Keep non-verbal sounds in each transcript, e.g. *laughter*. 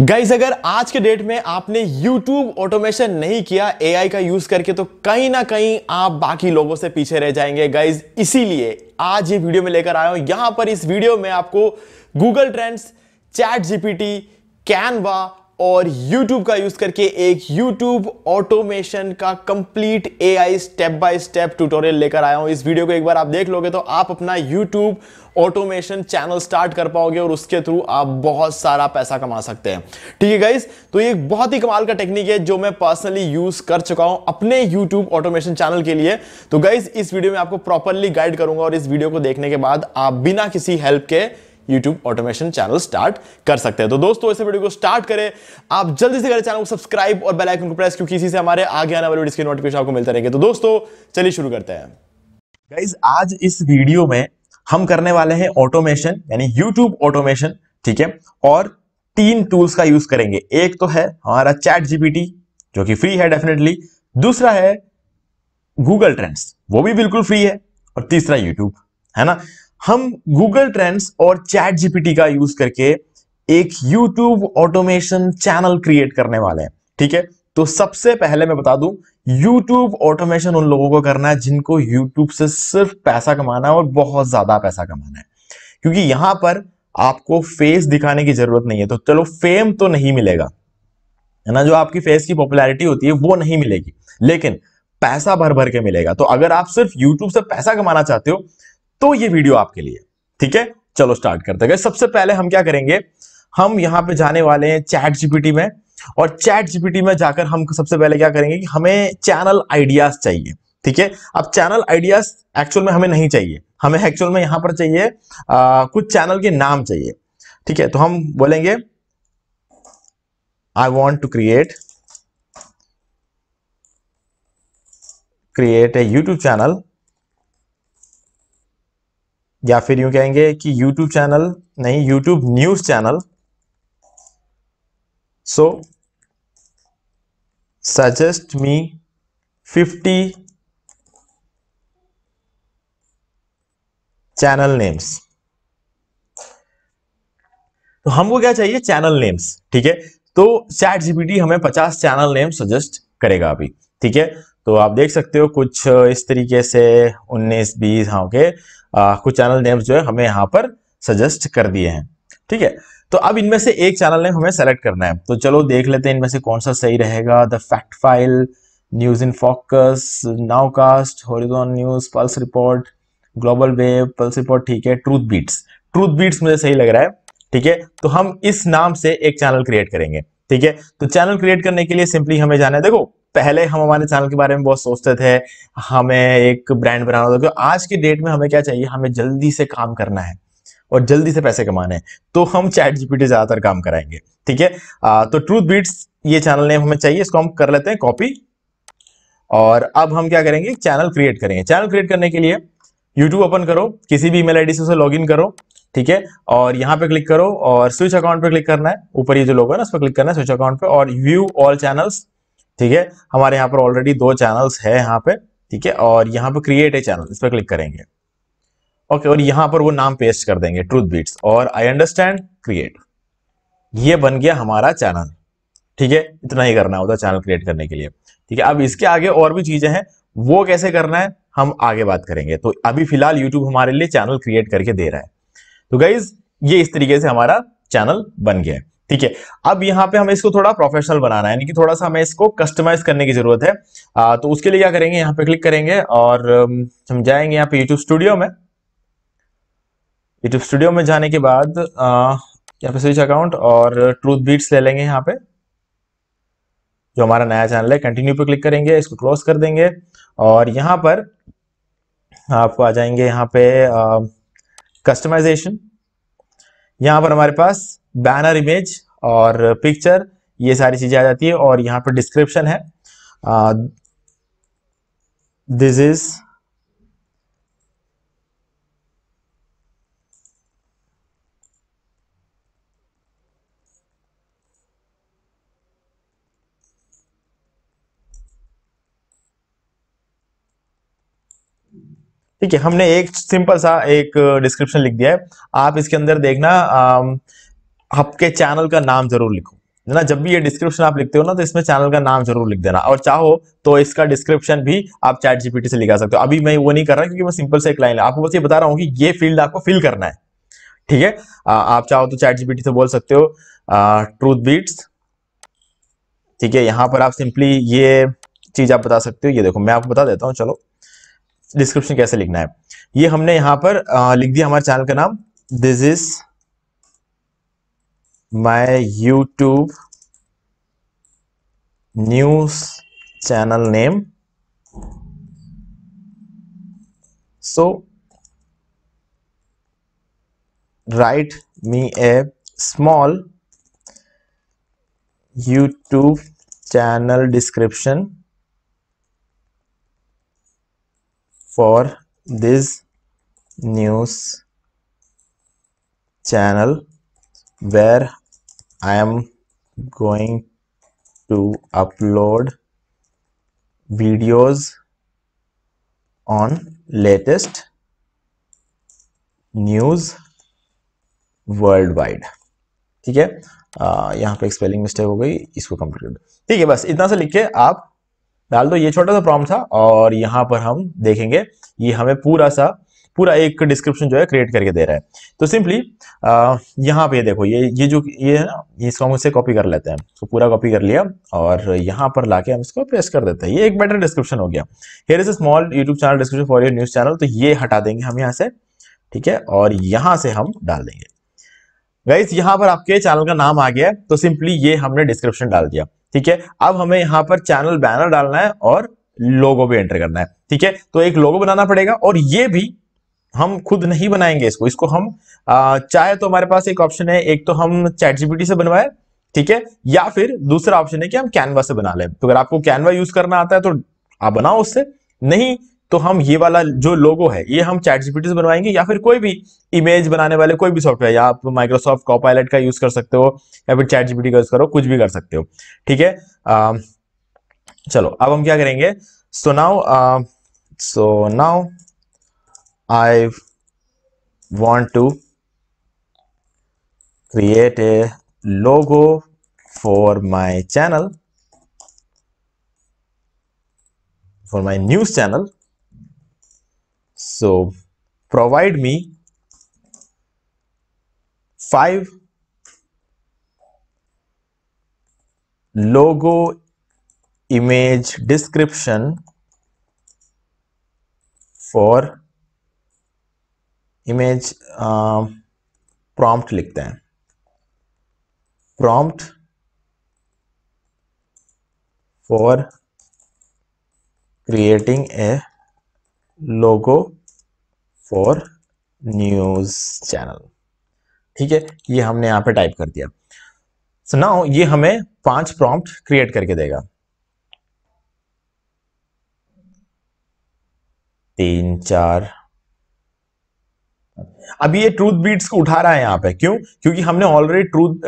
Guys अगर आज के डेट में आपने YouTube ऑटोमेशन नहीं किया AI का यूज करके तो कहीं ना कहीं आप बाकी लोगों से पीछे रह जाएंगे गाइज इसीलिए आज ये वीडियो में लेकर आया हूं यहां पर इस वीडियो में आपको Google trends ChatGPT Canva और YouTube का यूज करके एक YouTube ऑटोमेशन का complete A I step by step tutorial लेकर आया हूं इस वीडियो को एक बार आप देख लोगे तो आप अपना YouTube ऑटोमेशन चैनल स्टार्ट कर पाओगे और उसके थ्रू आप बहुत सारा पैसा कमा सकते हैं ठीक है गाइज तो ये बहुत ही कमाल का टेक्निक है जो मैं पर्सनली यूज कर चुका हूं अपने YouTube ऑटोमेशन चैनल के लिए तो गाइज इस वीडियो में आपको प्रॉपरली गाइड करूंगा और इस वीडियो को देखने के बाद आप बिना किसी हेल्प के YouTube ऑटोमेशन चैनल स्टार्ट कर सकते हैं तो दोस्तों इस वीडियो को स्टार्ट करें आप जल्दी से करें चैनल को सब्सक्राइब और बेल आइकन को प्रेस क्योंकि इसी से हमारे आगे आने वाले वीडियो के नोटिफिकेशन आपको मिलते रहेंगे तो दोस्तों चलिए शुरू करते हैं गाइज आज इस वीडियो में हम करने वाले हैं ऑटोमेशन यानी यूट्यूब ऑटोमेशन ठीक है और तीन टूल्स का यूज करेंगे एक तो है हमारा चैट जीपीटी जो कि फ्री है डेफिनेटली दूसरा है गूगल ट्रेंड्स वो भी बिल्कुल फ्री है और तीसरा यूट्यूब है ना हम गूगल ट्रेंड्स और चैट जीपीटी का यूज करके एक यूट्यूब ऑटोमेशन चैनल क्रिएट करने वाले हैं ठीक है तो सबसे पहले मैं बता दूं यूट्यूब ऑटोमेशन उन लोगों को करना है जिनको यूट्यूब से सिर्फ पैसा कमाना है और बहुत ज्यादा पैसा कमाना है क्योंकि यहां पर आपको फेस दिखाने की जरूरत नहीं है तो चलो फेम तो नहीं मिलेगा है ना जो आपकी फेस की पॉपुलैरिटी होती है वो नहीं मिलेगी लेकिन पैसा भर भर के मिलेगा तो अगर आप सिर्फ यूट्यूब से पैसा कमाना चाहते हो तो ये वीडियो आपके लिए ठीक है चलो स्टार्ट करते गए सबसे पहले हम क्या करेंगे हम यहां पे जाने वाले हैं चैट जीपीटी में और चैट जीपीटी में जाकर हम सबसे पहले क्या करेंगे कि हमें चैनल आइडियाज चाहिए ठीक है अब चैनल आइडियाज एक्चुअल में हमें नहीं चाहिए हमें एक्चुअल में यहां पर चाहिए आ, कुछ चैनल के नाम चाहिए ठीक है तो हम बोलेंगे I want to create create a YouTube channel या फिर यूं कहेंगे कि YouTube चैनल नहीं YouTube news channel so suggest me 50 channel names तो हमको क्या चाहिए चैनल नेम्स ठीक है तो चैट जीपीटी हमें 50 चैनल नेम सजेस्ट करेगा अभी ठीक है तो आप देख सकते हो कुछ इस तरीके से 19 बीस हाँ ओके कुछ चैनल नेम्स जो है हमें यहाँ पर सजेस्ट कर दिए हैं ठीक है तो अब इनमें से एक चैनल नेम हमें सेलेक्ट करना है तो चलो देख लेते हैं इनमें से कौन सा सही रहेगा the fact file news in focus nowcast horizon news pulse report global way pulse report ठीक है ट्रूथ बीट्स ट्रूथ बीट्स मुझे सही लग रहा है ठीक है तो हम इस नाम से एक चैनल क्रिएट करेंगे ठीक है तो चैनल क्रिएट करने के लिए सिंपली हमें जाना है देखो पहले हम हमारे चैनल के बारे में बहुत सोचते थे हमें एक ब्रांड बनाना था क्योंकि तो आज की डेट में हमें क्या चाहिए हमें जल्दी से काम करना है और जल्दी से पैसे कमाने हैं तो हम चैट जीपीटी ज्यादातर काम कराएंगे ठीक है तो ट्रूथ बीट्स ये चैनल नेम हमें चाहिए इसको हम कर लेते हैं कॉपी और अब हम क्या करेंगे चैनल क्रिएट करेंगे चैनल क्रिएट करने के लिए यूट्यूब ओपन करो किसी भी ईमेल आईडी से उसे इन करो ठीक है और यहाँ पे क्लिक करो और स्विच अकाउंट पे क्लिक करना है ऊपर ये जो लोग है ना उस पर क्लिक करना है स्विच अकाउंट पे और व्यू ऑल चैनल्स ठीक है हमारे यहाँ पर ऑलरेडी दो चैनल्स है यहाँ पे ठीक है और यहाँ पर क्रिएट ए चैनल इस पर क्लिक करेंगे ओके और यहाँ पर वो नाम पेस्ट कर देंगे ट्रूथ बीट्स और आई अंडरस्टैंड क्रिएट ये बन गया हमारा चैनल ठीक है इतना ही करना होता चैनल क्रिएट करने के लिए ठीक है अब इसके आगे और भी चीजें हैं वो कैसे करना है हम आगे बात करेंगे तो अभी फिलहाल यूट्यूब हमारे लिए चैनल क्रिएट करके दे रहा है तो गाइज ये इस तरीके से हमारा चैनल बन गया है ठीक है अब यहाँ पे हमें इसको थोड़ा प्रोफेशनल बनाना है यानी कि थोड़ा सा हमें इसको कस्टमाइज करने की जरूरत है आ, तो उसके लिए क्या करेंगे यहाँ पे क्लिक करेंगे और हम जाएंगे यहाँ पे यूट्यूब स्टूडियो में यूट्यूब स्टूडियो में जाने के बाद यहाँ पे स्विच अकाउंट और ट्रूथ बीट्स ले लेंगे यहाँ पे जो हमारा नया चैनल है कंटिन्यू पे क्लिक करेंगे इसको क्लोज कर देंगे और यहाँ पर आपको आ जाएंगे यहाँ पे कस्टमाइजेशन यहाँ पर हमारे पास बैनर इमेज और पिक्चर ये सारी चीज़ें आ जाती है और यहाँ पर डिस्क्रिप्शन है दिस uh, इज़ ठीक है हमने एक सिंपल सा एक डिस्क्रिप्शन लिख दिया है आप इसके अंदर देखना आपके चैनल का नाम जरूर लिखो ना जब भी ये डिस्क्रिप्शन आप लिखते हो ना तो इसमें चैनल का नाम जरूर लिख देना और चाहो तो इसका डिस्क्रिप्शन भी आप चैट जीपीटी से लिखा सकते हो अभी मैं वो नहीं कर रहा क्योंकि मैं सिंपल से एक लाइन आपको बस ये बता रहा हूँ कि ये फील्ड आपको फिल करना है ठीक है आप चाहो तो चैट जीपीटी से बोल सकते हो ट्रूथ बीट्स ठीक है यहाँ पर आप सिंपली ये चीज आप बता सकते हो ये देखो मैं आपको बता देता हूँ चलो डिस्क्रिप्शन कैसे लिखना है ये हमने यहां पर आ, लिख दिया हमारे चैनल का नाम this is my YouTube news channel name so write me a small YouTube channel description for this news channel where I am going to upload videos on latest news worldwide ठीक है आ, यहाँ पे spelling mistake हो गई इसको complete कर ठीक है बस इतना से लिख के आप डाल दो ये छोटा सा प्रॉम था और यहाँ पर हम देखेंगे ये हमें पूरा सा पूरा एक डिस्क्रिप्शन जो है क्रिएट करके दे रहा है तो सिंपली यहाँ पे देखो ये ये जो ये है ना इसको हम उससे कॉपी कर लेते हैं तो पूरा कॉपी कर लिया और यहाँ पर लाके हम इसको पेस्ट कर देते हैं ये एक बेटर डिस्क्रिप्शन हो गया here is a small YouTube channel description for your news channel तो ये हटा देंगे हम यहाँ से ठीक है और यहाँ से हम डाल देंगे गाइज यहाँ पर आपके चैनल का नाम आ गया है तो सिंपली ये हमने डिस्क्रिप्शन डाल दिया ठीक है अब हमें यहां पर चैनल बैनर डालना है और लोगो भी एंटर करना है ठीक है तो एक लोगो बनाना पड़ेगा और ये भी हम खुद नहीं बनाएंगे इसको इसको हम आ, चाहे तो हमारे पास एक ऑप्शन है एक तो हम चैट जीपीटी से बनवाए ठीक है या फिर दूसरा ऑप्शन है कि हम कैनवा से बना लें तो अगर आपको कैनवा यूज करना आता है तो आप बनाओ उससे नहीं तो हम ये वाला जो लोगो है ये हम चैट जीपीटी से बनवाएंगे या फिर कोई भी इमेज बनाने वाले कोई भी सॉफ्टवेयर या आप माइक्रोसॉफ्ट कॉपाइलेट का यूज कर सकते हो या फिर चैट जीपीटी का यूज करो कुछ भी कर सकते हो ठीक है चलो अब हम क्या करेंगे so now so now I want to create a logo for my channel for my news channel So provide me five logo image description for image prompt लिखते हैं prompt for creating a logo for news channel ठीक है ये हमने यहां पे type कर दिया सो so नाउ ये हमें पांच प्रॉम्प्ट क्रिएट करके देगा तीन चार अब ये ट्रूथ बीट्स को उठा रहा है यहां पे क्यों क्योंकि हमने ऑलरेडी ट्रूथ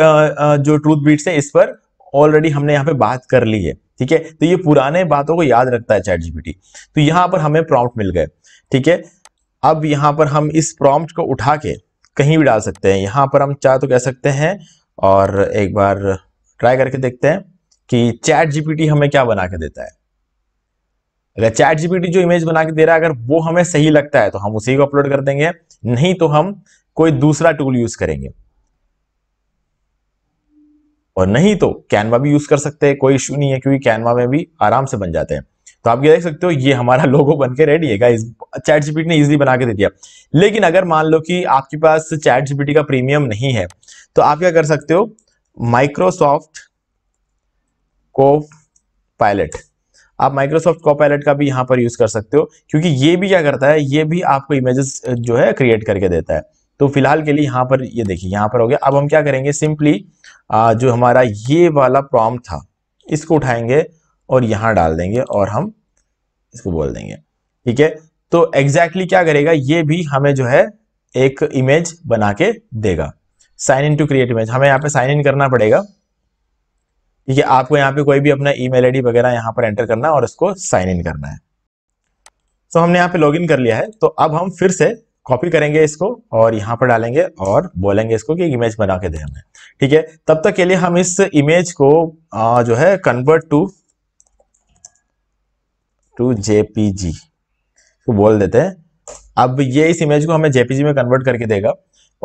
जो ट्रूथ बीट्स है इस पर ऑलरेडी हमने यहां पे बात कर ली है ठीक है तो ये पुराने बातों को याद रखता है चैट जीपीटी तो यहां पर हमें प्रॉम्प्ट मिल गए ठीक है अब यहां पर हम इस प्रॉम्प्ट को उठा के कहीं भी डाल सकते हैं यहां पर हम चाहे तो कह सकते हैं और एक बार ट्राई करके देखते हैं कि चैट जीपीटी हमें क्या बना के देता है अगर चैट जीपीटी जो इमेज बना के दे रहा है अगर वो हमें सही लगता है तो हम उसी को अपलोड कर देंगे नहीं तो हम कोई दूसरा टूल यूज करेंगे और नहीं तो कैनवा भी यूज कर सकते हैं कोई इश्यू नहीं है क्योंकि कैनवा में भी आराम से बन जाते हैं तो आप ये देख सकते हो ये हमारा लोगो बन के रेडी है इस चैट जीपीटी ने इजीली बना के दे दिया लेकिन अगर मान लो कि आपके पास चैट जीपीटी का प्रीमियम नहीं है तो आप क्या कर सकते हो माइक्रोसॉफ्ट को पायलट आप माइक्रोसॉफ्ट को पायलट का भी यहाँ पर यूज कर सकते हो क्योंकि ये भी क्या करता है ये भी आपको इमेजेस जो है क्रिएट करके देता है तो फिलहाल के लिए यहाँ पर ये यह देखिए यहाँ पर हो गया अब हम क्या करेंगे सिंपली जो हमारा ये वाला प्रॉम था इसको उठाएंगे और यहाँ डाल देंगे और हम इसको बोल देंगे ठीक है तो एग्जैक्टली exactly क्या करेगा ये भी हमें जो है एक इमेज बना के देगा sign in to create image हमें यहाँ पे साइन इन करना पड़ेगा ठीक है आपको यहाँ पे कोई भी अपना ईमेल आईडी वगैरह यहाँ पर एंटर करना है और इसको साइन इन करना है तो हमने यहाँ पे लॉगिन कर लिया है तो अब हम फिर से कॉपी करेंगे इसको और यहाँ पर डालेंगे और बोलेंगे इसको कि इमेज बना के दे हमें ठीक है तब तक के लिए हम इस इमेज को आ, जो है कन्वर्ट टू टू जेपीजी तो बोल देते हैं अब ये इस इमेज को हमें जेपीजी में कन्वर्ट करके देगा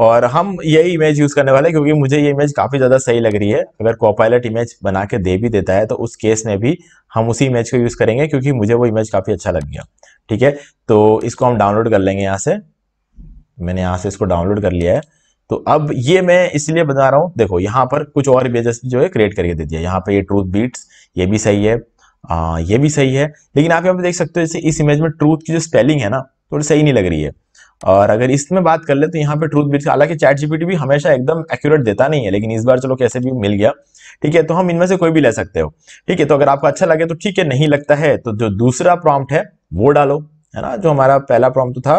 और हम यही इमेज यूज़ करने वाले हैं क्योंकि मुझे ये इमेज काफ़ी ज़्यादा सही लग रही है अगर कॉपायलट इमेज बना के दे भी देता है तो उस केस में भी हम उसी इमेज को यूज़ करेंगे क्योंकि मुझे वो इमेज काफ़ी अच्छा लग गया ठीक है तो इसको हम डाउनलोड कर लेंगे यहाँ से मैंने यहाँ से इसको डाउनलोड कर लिया है तो अब ये मैं इसलिए बता रहा हूँ देखो यहाँ पर कुछ और इमेजेस जो है क्रिएट करके दे दिया यहाँ पे ये ट्रूथ बीट्स ये भी सही है आ, ये भी सही है लेकिन आप यहाँ पे देख सकते हो जैसे इस इमेज में ट्रूथ की जो स्पेलिंग है ना थोड़ी सही नहीं लग रही है और अगर इसमें बात कर ले तो यहाँ पे ट्रूथ बीट्स हालांकि चैट जीपीटी भी हमेशा एकदम एक्यूरेट देता नहीं है लेकिन इस बार चलो कैसे भी मिल गया ठीक है तो हम इनमें से कोई भी ले सकते हो ठीक है तो अगर आपको अच्छा लगे तो ठीक है नहीं लगता है तो जो दूसरा प्रॉम्प्ट है वो डालो है ना जो हमारा पहला प्रॉम्प्ट था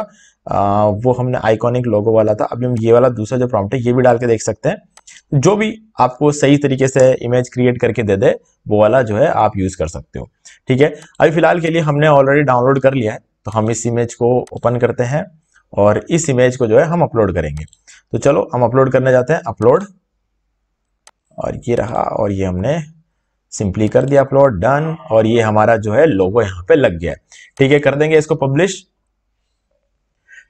वो हमने आइकॉनिक लोगो वाला था अभी हम ये वाला दूसरा जो प्रॉम्प्ट है ये भी डाल के देख सकते हैं जो भी आपको सही तरीके से इमेज क्रिएट करके दे दे वो वाला जो है आप यूज़ कर सकते हो ठीक है अभी फिलहाल के लिए हमने ऑलरेडी डाउनलोड कर लिया है तो हम इस इमेज को ओपन करते हैं और इस इमेज को जो है हम अपलोड करेंगे तो चलो हम अपलोड करने जाते हैं अपलोड और ये रहा और ये हमने सिंपली कर दिया अपलोड डन और ये हमारा जो है लोगो यहाँ पे लग गया ठीक है कर देंगे इसको पब्लिश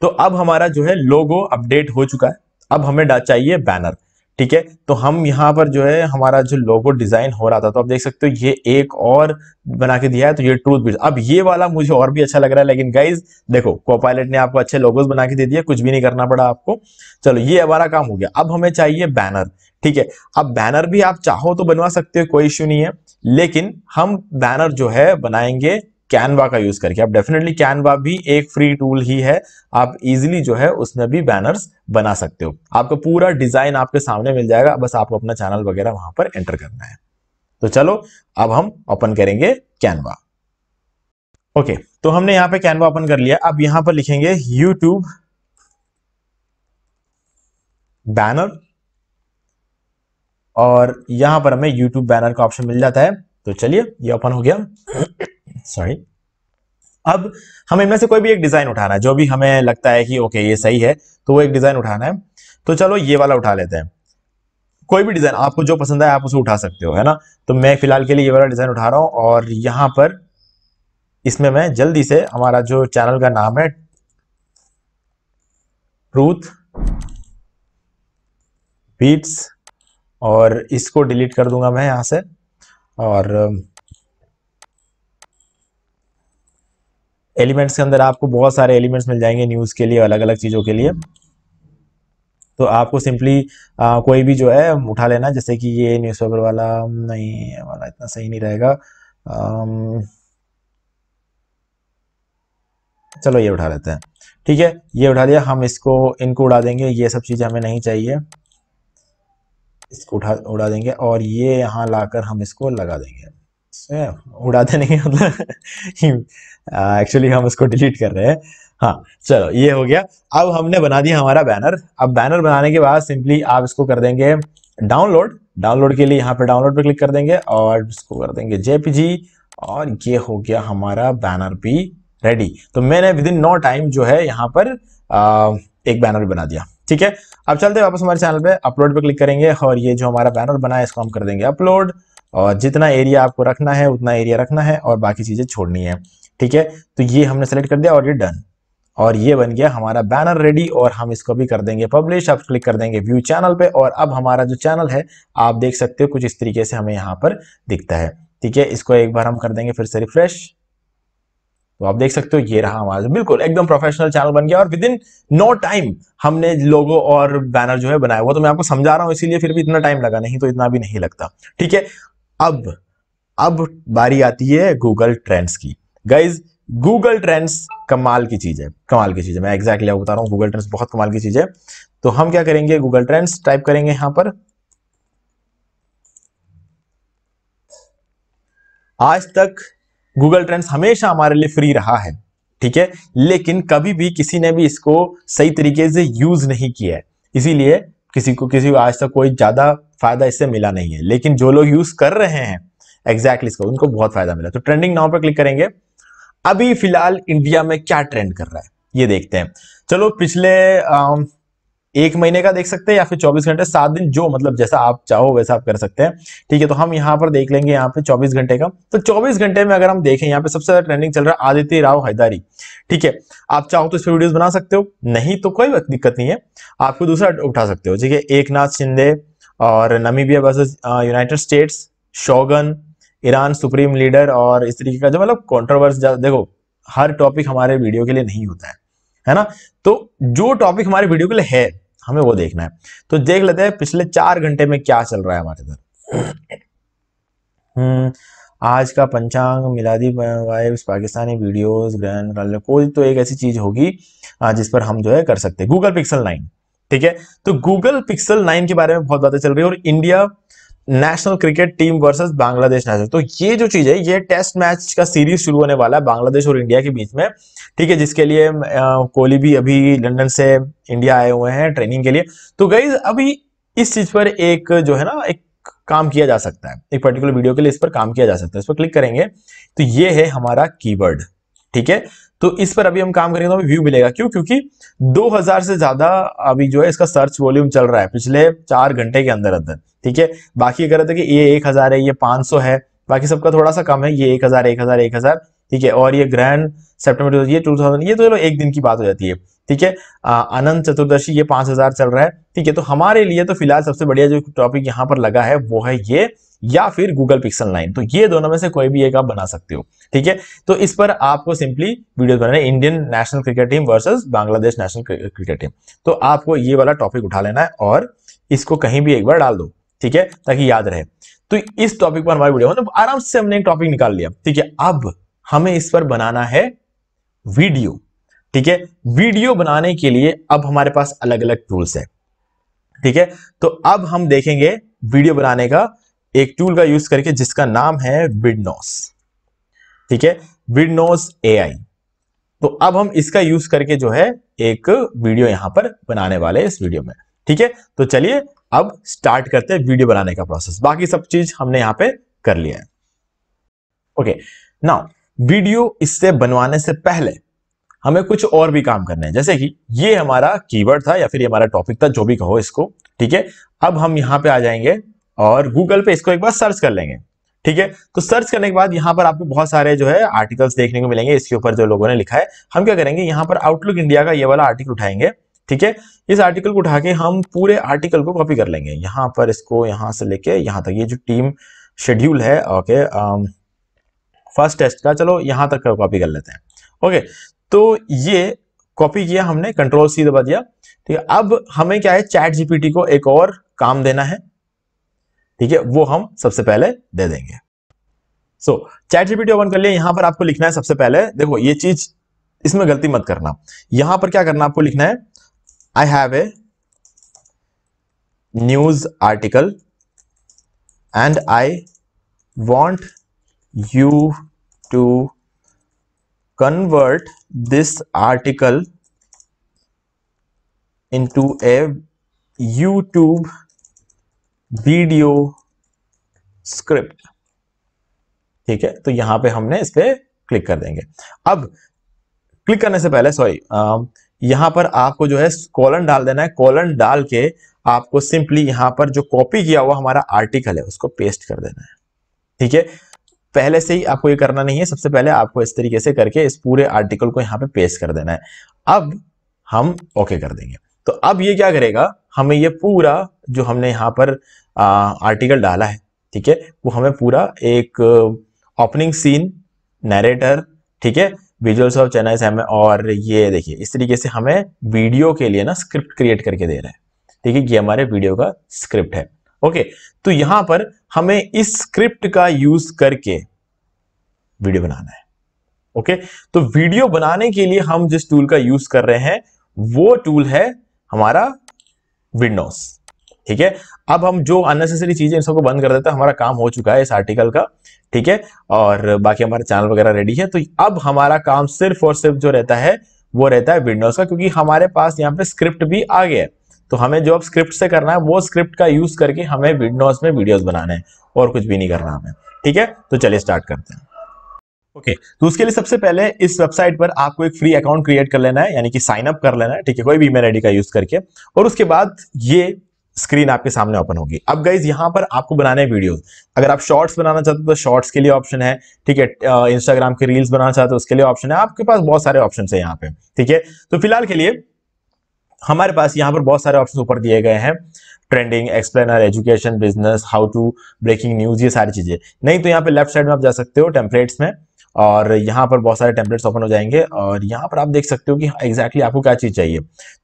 तो अब हमारा जो है लोगो अपडेट हो चुका है अब हमें चाहिए बैनर ठीक है तो हम यहाँ पर जो है हमारा जो लोगो डिजाइन हो रहा था तो आप देख सकते हो ये एक और बना के दिया है तो ये ट्रूथ बिल्ड अब ये वाला मुझे और भी अच्छा लग रहा है लेकिन गाइज देखो कोपायलट ने आपको अच्छे लोगोस बना के दे दिया कुछ भी नहीं करना पड़ा आपको चलो ये हमारा काम हो गया अब हमें चाहिए बैनर ठीक है अब बैनर भी आप चाहो तो बनवा सकते हो कोई इश्यू नहीं है लेकिन हम बैनर जो है बनाएंगे कैनवा का यूज करके अब डेफिनेटली कैनवा भी एक फ्री टूल ही है आप इजिली जो है उसमें भी बैनर्स बना सकते हो आपको पूरा डिजाइन आपके सामने मिल जाएगा बस आपको अपना चैनल वगैरह वहां पर एंटर करना है तो चलो अब हम ओपन करेंगे कैनवा ओके okay, तो हमने यहां पे कैनवा ओपन कर लिया अब यहां पर लिखेंगे यूट्यूब बैनर और यहां पर हमें यूट्यूब बैनर का ऑप्शन मिल जाता है तो चलिए ये ओपन हो गया सॉरी अब हमें इनमें से कोई भी एक डिज़ाइन उठाना है जो भी हमें लगता है कि ओके ये सही है तो वो एक डिज़ाइन उठाना है तो चलो ये वाला उठा लेते हैं कोई भी डिज़ाइन आपको जो पसंद आए आप उसे उठा सकते हो है ना तो मैं फिलहाल के लिए ये वाला डिज़ाइन उठा रहा हूँ और यहां पर इसमें मैं जल्दी से हमारा जो चैनल का नाम है ट्रूथ बीट्स और इसको डिलीट कर दूंगा मैं यहां से और एलिमेंट्स के अंदर आपको बहुत सारे एलिमेंट्स मिल जाएंगे न्यूज़ के लिए अलग अलग चीज़ों के लिए तो आपको सिंपली कोई भी जो है उठा लेना जैसे कि ये न्यूज़पेपर वाला नहीं वाला इतना सही नहीं रहेगा चलो ये उठा लेते हैं ठीक है ये उठा लिया हम इसको इनको उड़ा देंगे ये सब चीज़ें हमें नहीं चाहिए इसको उठा उड़ा देंगे और ये यहाँ लाकर हम इसको लगा देंगे उड़ा देने के मतलब एक्चुअली हम इसको डिलीट कर रहे हैं हाँ चलो ये हो गया अब हमने बना दिया हमारा बैनर अब बैनर बनाने के बाद सिंपली आप इसको कर देंगे डाउनलोड डाउनलोड के लिए यहाँ पे डाउनलोड पे क्लिक कर देंगे और इसको कर देंगे जेपीजी और ये हो गया हमारा बैनर भी रेडी तो मैंने विद इन नो टाइम जो है यहाँ पर आ, एक बैनर भी बना दिया ठीक है अब चलते हैं वापस हमारे चैनल पे अपलोड पे क्लिक करेंगे और ये जो हमारा बैनर बना है इसको हम कर देंगे अपलोड और जितना एरिया आपको रखना है उतना एरिया रखना है और बाकी चीज़ें छोड़नी है ठीक है तो ये हमने सेलेक्ट कर दिया और ये डन और ये बन गया हमारा बैनर रेडी और हम इसको भी कर देंगे पब्लिश आप क्लिक कर देंगे व्यू चैनल पे और अब हमारा जो चैनल है आप देख सकते हो कुछ इस तरीके से हमें यहाँ पर दिखता है ठीक है इसको एक बार हम कर देंगे फिर से रिफ्रेश तो आप देख सकते हो ये रहा हमारा बिल्कुल एकदम प्रोफेशनल चैनल बन गया और विद इन नो टाइम हमने लोगो और बैनर जो है बनाया हुआ तो मैं आपको समझा रहा हूँ इसीलिए फिर भी इतना टाइम लगा नहीं तो इतना भी नहीं लगता ठीक है अब अब बारी आती है गूगल ट्रेंड्स की गाइज गूगल ट्रेंड्स कमाल की चीज़ है कमाल की चीज़ है मैं एग्जैक्टली आपको बता रहा हूँ गूगल ट्रेंड्स बहुत कमाल की चीज़ है तो हम क्या करेंगे गूगल ट्रेंड्स टाइप करेंगे यहां पर आज तक गूगल ट्रेंड्स हमेशा हमारे लिए फ्री रहा है ठीक है लेकिन कभी भी किसी ने भी इसको सही तरीके से यूज नहीं किया है इसीलिए किसी को किसी को आज तक कोई ज़्यादा फायदा इससे मिला नहीं है लेकिन जो लोग यूज कर रहे हैं एग्जैक्टली exactly इसको उनको बहुत फायदा मिला तो ट्रेंडिंग नाउ पर क्लिक करेंगे अभी फिलहाल इंडिया में क्या ट्रेंड कर रहा है ये देखते हैं चलो पिछले आ, एक महीने का देख सकते हैं या फिर 24 घंटे सात दिन जो मतलब जैसा आप चाहो वैसा आप कर सकते हैं ठीक है तो हम यहाँ पर देख लेंगे यहाँ पे 24 घंटे का तो 24 घंटे में अगर हम देखें यहाँ पे सबसे ज्यादा ट्रेंडिंग चल रहा है आदित्य राव हैदारी ठीक है आप चाहो तो इस पर वीडियो बना सकते हो नहीं तो कोई दिक्कत नहीं है आपको दूसरा उठा सकते हो ठीक है एक नाथ शिंदे और Namibia versus United States Shogun Iran supreme leader और इस तरीके का जो मतलब कॉन्ट्रोवर्स देखो हर टॉपिक हमारे वीडियो के लिए नहीं होता है है ना तो जो टॉपिक हमारे वीडियो के लिए है हमें वो देखना है तो देख लेते हैं पिछले चार घंटे में क्या चल रहा है हमारे इधर हम्म, आज का पंचांग मिलादी वाइब्स पाकिस्तानी वीडियोस ग्रहण कोई तो एक ऐसी चीज होगी जिस पर हम जो है कर सकते हैं गूगल पिक्सल नाइन ठीक है तो गूगल पिक्सल नाइन के बारे में बहुत बातें चल रही है और India national cricket team versus Bangladesh national तो ये जो चीज है ये टेस्ट मैच का सीरीज शुरू होने वाला है बांग्लादेश और इंडिया के बीच में ठीक है जिसके लिए कोहली भी अभी लंदन से इंडिया आए हुए हैं ट्रेनिंग के लिए तो गई अभी इस चीज पर एक जो है ना एक काम किया जा सकता है एक पर्टिकुलर वीडियो के लिए इस पर काम किया जा सकता है इस पर क्लिक करेंगे तो ये है हमारा कीवर्ड ठीक है तो इस पर अभी हम काम करेंगे तो व्यू मिलेगा क्यों क्योंकि 2000 से ज्यादा अभी जो है इसका सर्च वॉल्यूम चल रहा है पिछले चार घंटे के अंदर अंदर ठीक है बाकी अगर कि ये एक हजार है ये पांच सौ है बाकी सबका थोड़ा सा कम है ये एक हजार एक हजार एक हजार ठीक है और ये ग्रैंड सेप्टेम्बर ये टू थाउजेंड ये तो चलो एक दिन की बात हो जाती है ठीक है अनंत चतुर्दशी ये पांच हजार चल रहा है ठीक है तो हमारे लिए तो फिलहाल सबसे बढ़िया जो टॉपिक यहाँ पर लगा है वो है ये या फिर गूगल पिक्सल नाइन तो ये दोनों में से कोई भी एक आप बना सकते हो ठीक है तो इस पर आपको सिंपली वीडियो बनाना है Indian national cricket team versus Bangladesh national cricket team तो आपको ये वाला टॉपिक उठा लेना है और इसको कहीं भी एक बार डाल दो ठीक है ताकि याद रहे तो इस टॉपिक पर हमारी वीडियो तो आराम से हमने एक टॉपिक निकाल लिया ठीक है अब हमें इस पर बनाना है वीडियो ठीक है वीडियो बनाने के लिए अब हमारे पास अलग अलग टूल्स है ठीक है तो अब हम देखेंगे वीडियो बनाने का एक टूल का यूज करके जिसका नाम है विडनोस ठीक है विडनोस एआई तो अब हम इसका यूज करके जो है एक वीडियो यहां पर बनाने वाले इस वीडियो में ठीक है तो चलिए अब स्टार्ट करते हैं वीडियो बनाने का प्रोसेस बाकी सब चीज हमने यहां पे कर लिया है ओके नाउ वीडियो इससे बनवाने से पहले हमें कुछ और भी काम करना है जैसे कि ये हमारा कीवर्ड था या फिर ये हमारा टॉपिक था जो भी कहो इसको ठीक है अब हम यहां पे आ जाएंगे और गूगल पे इसको एक बार सर्च कर लेंगे ठीक है तो सर्च करने के बाद यहां पर आपको बहुत सारे जो है आर्टिकल्स देखने को मिलेंगे इसके ऊपर जो लोगों ने लिखा है हम क्या करेंगे यहां पर आउटलुक इंडिया का ये वाला आर्टिकल उठाएंगे ठीक है इस आर्टिकल को उठा के हम पूरे आर्टिकल को कॉपी कर लेंगे यहाँ पर इसको यहाँ से लेके यहाँ तक ये जो टीम शेड्यूल है ओके फर्स्ट टेस्ट का चलो यहाँ तक कॉपी कर लेते हैं ओके तो ये कॉपी किया हमने कंट्रोल सी दबा दिया ठीक है अब हमें क्या है चैट जीपीटी को एक और काम देना है ठीक है वो हम सबसे पहले दे देंगे सो चैट जीपीटी ओपन कर लिया यहां पर आपको लिखना है सबसे पहले देखो ये चीज इसमें गलती मत करना यहां पर क्या करना आपको लिखना है I have a news article and I want you to convert this article into a YouTube video script ठीक है तो यहाँ पे हमने इस पर क्लिक कर देंगे अब क्लिक करने से पहले सॉरी यहाँ पर आपको जो है कॉलन डाल देना है कॉलन डाल के आपको सिंपली यहाँ पर जो कॉपी किया हुआ हमारा आर्टिकल है उसको पेस्ट कर देना है ठीक है पहले से ही आपको ये करना नहीं है सबसे पहले आपको इस तरीके से करके इस पूरे आर्टिकल को यहाँ पे पेस्ट कर देना है अब हम ओके कर देंगे तो अब ये क्या करेगा हमें ये पूरा जो हमने यहाँ पर आ, आर्टिकल डाला है ठीक है वो हमें पूरा एक ओपनिंग सीन नरेटर ठीक है विजुअल्स ऑफ चेन्नई सेम और ये देखिए इस तरीके से हमें वीडियो के लिए ना स्क्रिप्ट क्रिएट करके दे रहे हैं ठीक है ये हमारे वीडियो का स्क्रिप्ट है ओके तो यहां पर हमें इस स्क्रिप्ट का यूज करके वीडियो बनाना है ओके तो वीडियो बनाने के लिए हम जिस टूल का यूज कर रहे हैं वो टूल है हमारा विंडोज ठीक है अब हम जो अननेसेसरी चीजें इन सबको बंद कर देते हैं हमारा काम हो चुका है इस आर्टिकल का ठीक है और बाकी हमारा चैनल वगैरह रेडी है तो अब हमारा काम सिर्फ और सिर्फ जो रहता है वो रहता है विंडोज का क्योंकि हमारे पास यहाँ पे स्क्रिप्ट भी आ गया है तो हमें जो अब स्क्रिप्ट से करना है वो स्क्रिप्ट का यूज करके हमें विंडोज में वीडियोज बनाने हैं और कुछ भी नहीं करना हमें ठीक है तो चलिए स्टार्ट करते हैं ओके okay, तो उसके लिए सबसे पहले इस वेबसाइट पर आपको एक फ्री अकाउंट क्रिएट कर लेना है यानी कि साइन अप कर लेना है ठीक है कोई भी ईमेल आईडी का यूज करके और उसके बाद ये स्क्रीन आपके सामने ओपन होगी अब गाइज यहाँ पर आपको बनाने वीडियोस अगर आप शॉर्ट्स बनाना चाहते हो तो शॉर्ट्स के लिए ऑप्शन है ठीक है इंस्टाग्राम के रील्स बनाना चाहते हो उसके लिए ऑप्शन है आपके पास बहुत सारे ऑप्शन है यहाँ पे ठीक है तो फिलहाल के लिए हमारे पास यहाँ पर बहुत सारे ऑप्शन ऊपर दिए गए हैं trending explainer education business how to breaking news ये सारी चीजें नहीं तो यहाँ पे लेफ्ट साइड में आप जा सकते हो टेम्पलेट्स में और यहाँ पर बहुत सारे टेम्पलेट्स ओपन हो जाएंगे और यहाँ पर आप देख सकते हो कि एग्जैक्टली हाँ, आपको क्या चीज़ चाहिए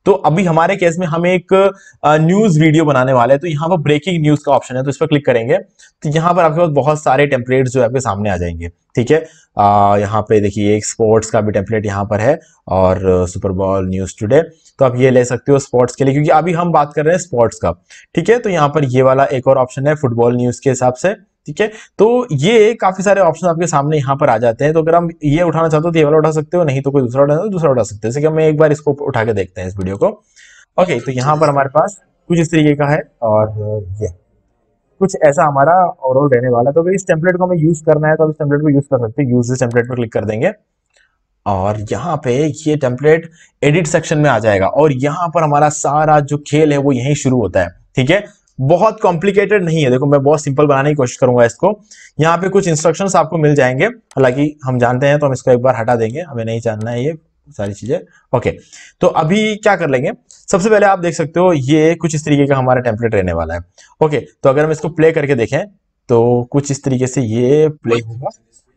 तो अभी हमारे केस में हम एक न्यूज़ वीडियो बनाने वाले हैं तो यहाँ पर ब्रेकिंग न्यूज़ का ऑप्शन है तो इस पर क्लिक करेंगे तो यहाँ पर आपके पास बहुत सारे टेम्पलेट्स जो आपके सामने आ जाएंगे ठीक है यहाँ पे देखिए एक स्पोर्ट्स का भी टेम्पलेट यहाँ पर है और सुपरबॉल न्यूज़ टूडे तो आप ये ले सकते हो स्पोर्ट्स के लिए क्योंकि अभी हम बात कर रहे हैं स्पोर्ट्स का ठीक है तो यहाँ पर ये वाला एक और ऑप्शन है फुटबॉल न्यूज़ के हिसाब से ठीक है तो ये काफी सारे ऑप्शन आपके सामने यहाँ पर आ जाते हैं तो अगर हम ये उठाना चाहते हो तो ये वाला उठा सकते हो नहीं तो कोई दूसरा उठा तो दूसरा उठा सकते हो जैसे कि हम एक बार इसको उठा के देखते हैं इस वीडियो को ओके तो यहाँ पर हमारे पास कुछ इस तरीके का है और ये कुछ ऐसा हमारा ओवरऑल रहने वाला तो अगर इस टेम्पलेट को हमें यूज करना है तो इस टेम्पलेट को यूज कर सकते हैं यूज इस टेम्पलेट पर क्लिक कर देंगे और यहाँ पे ये टेम्पलेट एडिट सेक्शन में आ जाएगा और यहाँ पर हमारा सारा जो खेल है वो यहीं शुरू होता है ठीक है बहुत कॉम्प्लिकेटेड नहीं है देखो मैं बहुत सिंपल बनाने की कोशिश करूंगा इसको यहाँ पे कुछ इंस्ट्रक्शन आपको मिल जाएंगे हालांकि हम जानते हैं तो हम इसको एक बार हटा देंगे हमें नहीं जानना है ये सारी चीजें ओके तो अभी क्या कर लेंगे सबसे पहले आप देख सकते हो ये कुछ इस तरीके का हमारा टेम्पलेट रहने वाला है ओके तो अगर हम इसको प्ले करके देखें तो कुछ इस तरीके से ये प्ले होगा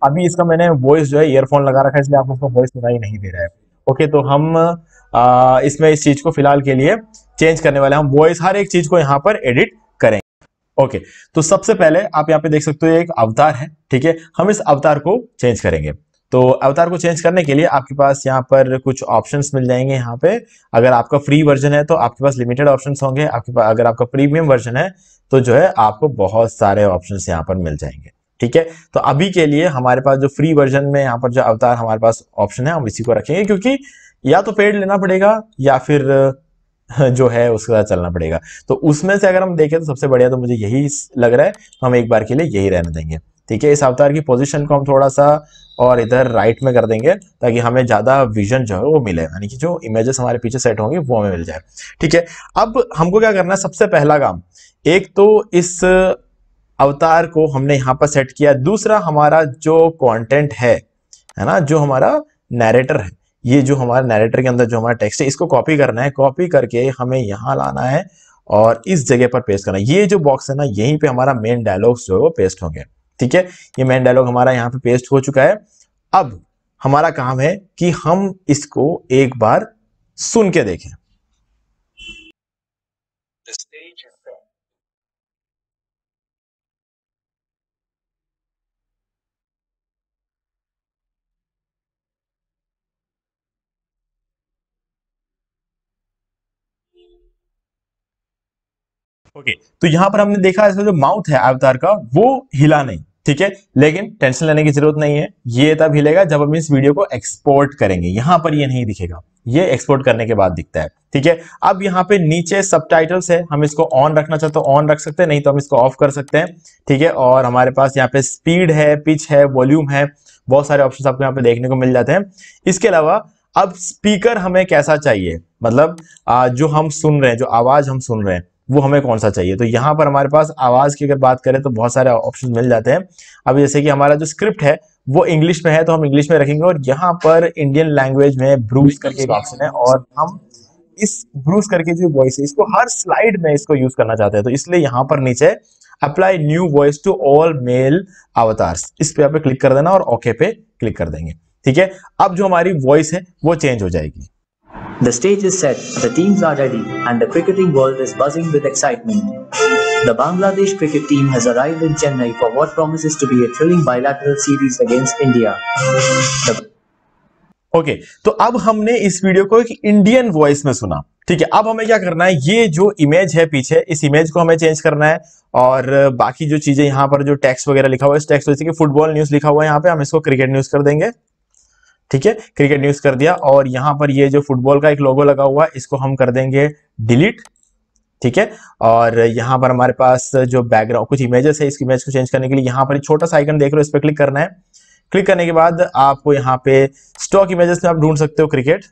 अभी इसका मैंने वॉइस जो है ईयरफोन लगा रखा है इसलिए आपको उसका वॉइस सुनाई नहीं दे रहा है ओके तो हम आ, इसमें इस चीज को फिलहाल के लिए चेंज करने वाले हम वॉइस हर एक चीज को यहाँ पर एडिट करेंगे ओके तो सबसे पहले आप यहाँ पे देख सकते हो एक अवतार है ठीक है हम इस अवतार को चेंज करेंगे तो अवतार को चेंज करने के लिए आपके पास यहाँ पर कुछ ऑप्शंस मिल जाएंगे यहाँ पे अगर आपका फ्री वर्जन है तो आपके पास लिमिटेड ऑप्शंस होंगे आपके पास अगर आपका प्रीमियम वर्जन है तो जो है आपको बहुत सारे ऑप्शंस यहाँ पर मिल जाएंगे ठीक है तो अभी के लिए हमारे पास जो फ्री वर्जन में यहाँ पर जो अवतार हमारे पास ऑप्शन है हम इसी को रखेंगे क्योंकि या तो पेड लेना पड़ेगा या फिर *laughs* जो है उसके साथ चलना पड़ेगा तो उसमें से अगर हम देखें तो सबसे बढ़िया तो मुझे यही लग रहा है हम एक बार के लिए यही रहने देंगे ठीक है इस अवतार की पोजीशन को हम थोड़ा सा और इधर राइट में कर देंगे ताकि हमें ज़्यादा विजन जो है वो मिले यानी कि जो इमेजेस हमारे पीछे सेट होंगे वो हमें मिल जाए ठीक है अब हमको क्या करना है सबसे पहला काम एक तो इस अवतार को हमने यहाँ पर सेट किया दूसरा हमारा जो कंटेंट है है ना जो हमारा नैरेटर है ये जो हमारे नैरेटर के अंदर जो हमारा टेक्स्ट है इसको कॉपी करना है कॉपी करके हमें यहाँ लाना है और इस जगह पर पेस्ट करना है ये जो बॉक्स है ना यहीं पे हमारा मेन डायलॉग जो है वो पेस्ट होंगे ठीक है ये मेन डायलॉग हमारा यहाँ पे पेस्ट हो चुका है अब हमारा काम है कि हम इसको एक बार सुन के देखें ओके तो यहाँ पर हमने देखा इसका जो माउथ है अवतार का वो हिला नहीं ठीक है लेकिन टेंशन लेने की जरूरत नहीं है ये तब हिलेगा जब हम इस वीडियो को एक्सपोर्ट करेंगे यहां पर ये नहीं दिखेगा ये एक्सपोर्ट करने के बाद दिखता है ठीक है अब यहाँ पे नीचे सब है हम इसको ऑन रखना चाहते तो ऑन रख सकते हैं नहीं तो हम इसको ऑफ कर सकते हैं ठीक है और हमारे पास यहाँ पे स्पीड है पिच है वॉल्यूम है बहुत सारे ऑप्शन आपको यहाँ पे देखने को मिल जाते हैं इसके अलावा अब स्पीकर हमें कैसा चाहिए मतलब जो हम सुन रहे हैं जो आवाज हम सुन रहे हैं वो हमें कौन सा चाहिए तो यहाँ पर हमारे पास आवाज़ की अगर बात करें तो बहुत सारे ऑप्शन मिल जाते हैं अब जैसे कि हमारा जो स्क्रिप्ट है वो इंग्लिश में है तो हम इंग्लिश में रखेंगे और यहाँ पर इंडियन लैंग्वेज में ब्रूस करके एक ऑप्शन है और हम इस ब्रूस करके जो वॉइस है इसको हर स्लाइड में इसको यूज करना चाहते हैं तो इसलिए यहाँ पर नीचे apply new voice to all male avatars इस पे आप क्लिक कर देना और ओके पे क्लिक कर देंगे ठीक है अब जो हमारी वॉइस है वो चेंज हो जाएगी The stage is set, the teams are ready, and the cricketing world is buzzing with excitement. The Bangladesh cricket team has arrived in Chennai for what promises to be a thrilling bilateral series against India. The okay okay, तो अब हमने इस video को एक Indian voice में सुना ठीक है अब हमें क्या करना है ये जो इमेज है पीछे इस इमेज को हमें चेंज करना है और बाकी जो चीजें यहां पर जो टैक्स वगैरह लिखा हुआ है इस टैक्स वैसे कि फुटबॉल न्यूज लिखा हुआ है यहां पे हम इसको क्रिकेट न्यूज कर देंगे ठीक है क्रिकेट न्यूज कर दिया और यहां पर ये जो फुटबॉल का एक लोगो लगा हुआ है इसको हम कर देंगे डिलीट ठीक है और यहां पर हमारे पास जो बैकग्राउंड कुछ इमेजेस है इस इमेज को चेंज करने के लिए यहां पर छोटा सा आइकन देख रहे हो इस पर क्लिक करना है क्लिक करने के बाद आपको यहां पे स्टॉक इमेजेस में आप ढूंढ सकते हो क्रिकेट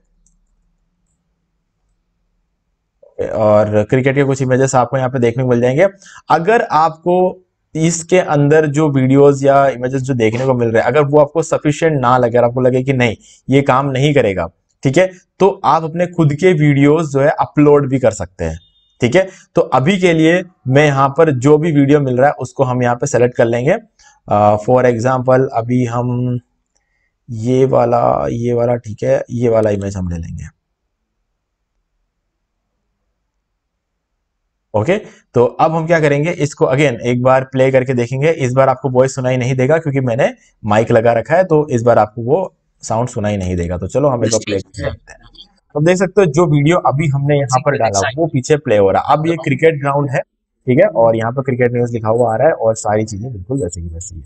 और क्रिकेट के कुछ इमेजेस आपको यहाँ पे देखने को मिल जाएंगे अगर आपको इसके अंदर जो वीडियोस या इमेजेस जो देखने को मिल रहे हैं अगर वो आपको सफिशियंट ना लगे और आपको लगे कि नहीं ये काम नहीं करेगा ठीक है तो आप अपने खुद के वीडियोस जो है अपलोड भी कर सकते हैं ठीक है तो अभी के लिए मैं यहाँ पर जो भी वीडियो मिल रहा है उसको हम यहाँ पे सेलेक्ट कर लेंगे फॉर uh, एग्जाम्पल अभी हम ये वाला ये वाला ठीक है ये वाला इमेज हम ले लेंगे ओके तो अब हम क्या करेंगे इसको अगेन एक बार प्ले करके देखेंगे इस बार आपको वॉइस सुनाई नहीं देगा क्योंकि मैंने माइक लगा रखा है तो इस बार आपको वो साउंड सुनाई नहीं देगा तो चलो हम इसको प्ले करते हैं अब देख सकते हो जो वीडियो अभी हमने यहाँ पर डाला वो पीछे प्ले हो रहा है अब ये क्रिकेट हाँ। ग्राउंड है ठीक है और यहाँ पर क्रिकेट न्यूज लिखा हुआ आ रहा है और सारी चीजें बिल्कुल वैसे की वैसी है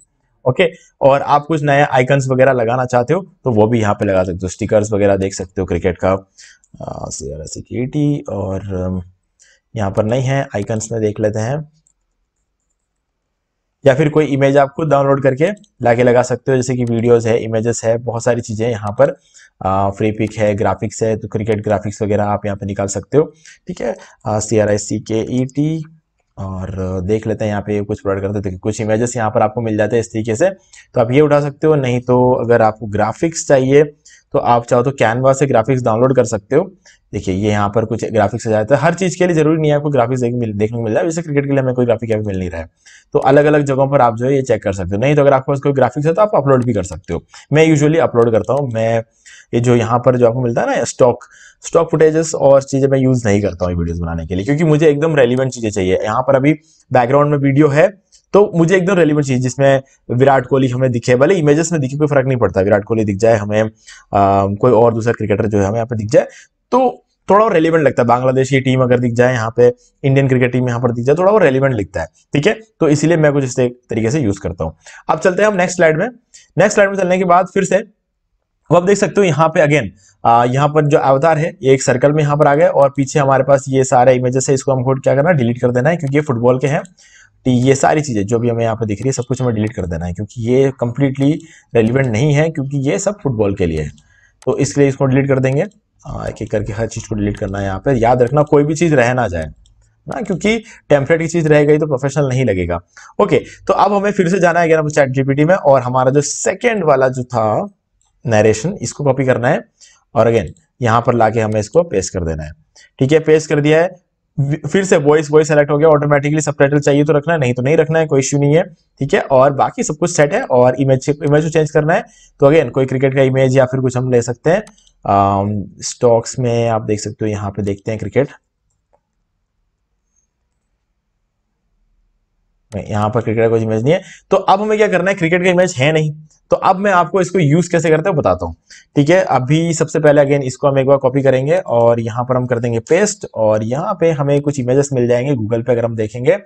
ओके और आप कुछ नए आइकन्स वगैरह लगाना चाहते हो तो वो भी यहाँ पे लगा सकते हो स्टिकर्स वगैरह देख सकते हो क्रिकेट का सी आर और um, यहाँ पर नहीं है आइकन्स में देख लेते हैं या फिर कोई इमेज आप खुद डाउनलोड करके लाके लगा सकते हो जैसे कि वीडियोस है इमेजेस है बहुत सारी चीज़ें यहाँ पर आ, फ्री पिक है ग्राफिक्स है तो क्रिकेट ग्राफिक्स वगैरह आप यहाँ पे निकाल सकते हो ठीक है सी आर आई सी के ई टी और देख लेते हैं यहाँ पे कुछ प्रोवाइड करते हैं कुछ इमेजेस यहाँ पर आपको मिल जाते हैं इस तरीके से तो आप ये उठा सकते हो नहीं तो अगर आपको ग्राफिक्स चाहिए तो आप चाहो तो कैनवा से ग्राफिक्स डाउनलोड कर सकते हो देखिए ये यहाँ पर कुछ ग्राफिक्स आ जाता है हर चीज़ के लिए जरूरी नहीं है आपको ग्राफिक्स देखने को मिल जाए वैसे क्रिकेट के लिए हमें कोई ग्राफिक अभी मिल नहीं रहा है तो अलग अलग जगहों पर आप जो है ये चेक कर सकते हो नहीं तो अगर आपके पास कोई ग्राफिक्स है तो आप अपलोड भी कर सकते हो मैं यूजली अपलोड करता हूँ मैं ये जो यहाँ पर जो आपको मिलता है ना स्टॉक स्टॉक फुटेजेस और चीज़ें मैं यूज़ नहीं करता हूँ वीडियोज़ बनाने के लिए क्योंकि मुझे एकदम रेलिवेंट चीज़ें चाहिए यहाँ पर अभी बैकग्राउंड में वीडियो है तो मुझे एकदम रेलिवेंट चीज जिसमें विराट कोहली हमें दिखे भले इमेजेस में दिखे कोई फर्क नहीं पड़ता विराट कोहली दिख जाए हमें आ, कोई और दूसरा क्रिकेटर जो है हमें यहाँ पे दिख जाए तो थोड़ा और रेलिवेंट लगता है बांग्लादेश की टीम अगर दिख जाए यहाँ पे इंडियन क्रिकेट टीम यहाँ पर दिख जाए थोड़ा और रेलिवेंट लिखता है ठीक है तो इसीलिए मैं कुछ इस तरीके से यूज करता हूँ अब चलते हैं हम नेक्स्ट स्लाइड में नेक्स्ट स्लाइड में चलने के बाद फिर से वो आप देख सकते हो यहाँ पे अगेन यहाँ पर जो अवतार है ये एक सर्कल में यहाँ पर आ गए और पीछे हमारे पास ये सारे इमेजेस है इसको हमको क्या करना डिलीट कर देना है क्योंकि ये फुटबॉल के हैं तो ये सारी चीज़ें जो भी हमें यहाँ पे दिख रही है सब कुछ हमें डिलीट कर देना है क्योंकि ये कम्प्लीटली रेलिवेंट नहीं है क्योंकि ये सब फुटबॉल के लिए है तो इसके लिए इसको डिलीट कर देंगे हाँ, एक एक करके हर चीज़ को डिलीट करना है यहाँ पर याद रखना कोई भी चीज़ रह ना जाए ना क्योंकि टेम्पलेट की चीज़ रह गई तो प्रोफेशनल नहीं लगेगा ओके तो अब हमें फिर से जाना है हम चैट जीपीटी में और हमारा जो सेकेंड वाला जो था नरेशन इसको कॉपी करना है और अगेन यहाँ पर लाके हमें इसको पेस्ट कर देना है ठीक है पेस्ट कर दिया है फिर से वॉइस वॉइस सेलेक्ट हो गया ऑटोमेटिकली सब चाहिए तो रखना है नहीं तो नहीं रखना है कोई इश्यू नहीं है ठीक है और बाकी सब कुछ सेट है और इमेज इमेज को चेंज करना है तो अगेन कोई क्रिकेट का इमेज या फिर कुछ हम ले सकते हैं स्टॉक्स में आप देख सकते हो यहाँ पे देखते हैं क्रिकेट यहां पर क्रिकेट का कोई इमेज नहीं है तो अब हमें क्या करना है क्रिकेट का इमेज है नहीं तो अब मैं आपको इसको यूज कैसे करते हैं बताता हूँ ठीक है अभी सबसे पहले अगेन इसको हम एक बार कॉपी करेंगे और यहाँ पर हम कर देंगे पेस्ट और यहाँ पे हमें कुछ इमेजेस मिल जाएंगे गूगल पे अगर हम देखेंगे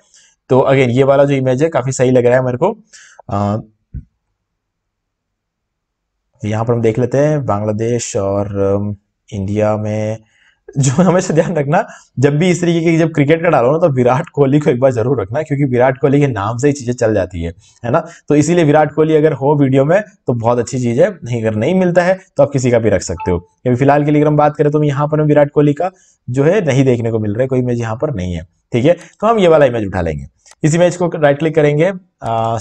तो अगेन ये वाला जो इमेज है काफी सही लग रहा है मेरे को आ, यहाँ पर हम देख लेते हैं बांग्लादेश और इंडिया में जो हमेशा ध्यान रखना जब भी इस तरीके की जब क्रिकेट का डालो ना तो विराट कोहली को एक बार जरूर रखना क्योंकि विराट कोहली के नाम से ही चीजें चल जाती है है ना तो इसीलिए विराट कोहली अगर हो वीडियो में तो बहुत अच्छी चीज है नहीं अगर नहीं मिलता है तो आप किसी का भी रख सकते हो अभी फिलहाल के लिए अगर हम बात करें तो यहाँ पर विराट कोहली का जो है नहीं देखने को मिल रहा है कोई इमेज यहाँ पर नहीं है ठीक है तो हम ये वाला इमेज उठा लेंगे इस इमेज को राइट क्लिक करेंगे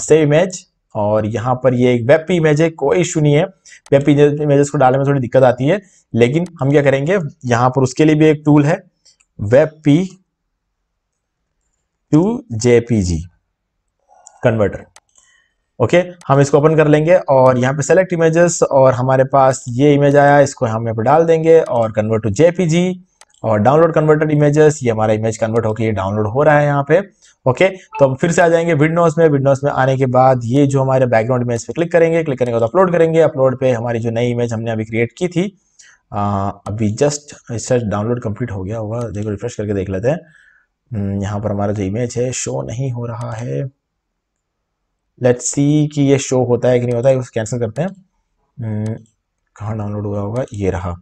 सेव इमेज और यहाँ पर ये एक वेब इमेज है कोई इशू नहीं है वेब पे इमेजेस को डालने में थोड़ी दिक्कत आती है लेकिन हम क्या करेंगे यहाँ पर उसके लिए भी एक टूल है web P to JPG converter okay हम इसको ओपन कर लेंगे और यहाँ पे सेलेक्ट इमेजेस और हमारे पास ये इमेज आया इसको हम यहाँ पर डाल देंगे और कन्वर्ट टू जेपीजी और डाउनलोड कन्वर्टेड इमेजेस ये हमारा इमेज कन्वर्ट होकर डाउनलोड हो रहा है यहाँ पे ओके तो हम फिर से आ जाएंगे विंडोज में विंडोज में आने के बाद ये जो हमारे बैकग्राउंड इमेज पे क्लिक करेंगे क्लिक करने के बाद अपलोड करेंगे अपलोड पे हमारी जो नई इमेज हमने अभी क्रिएट की थी आ, अभी जस्ट सर्च डाउनलोड कंप्लीट हो गया होगा देखो रिफ्रेश करके देख लेते हैं हम्म, यहाँ पर हमारा जो इमेज है शो नहीं हो रहा है लेट सी कि ये शो होता है कि नहीं होता है उसको कैंसिल करते हैं हम्म, कहाँ डाउनलोड हुआ होगा ये रहा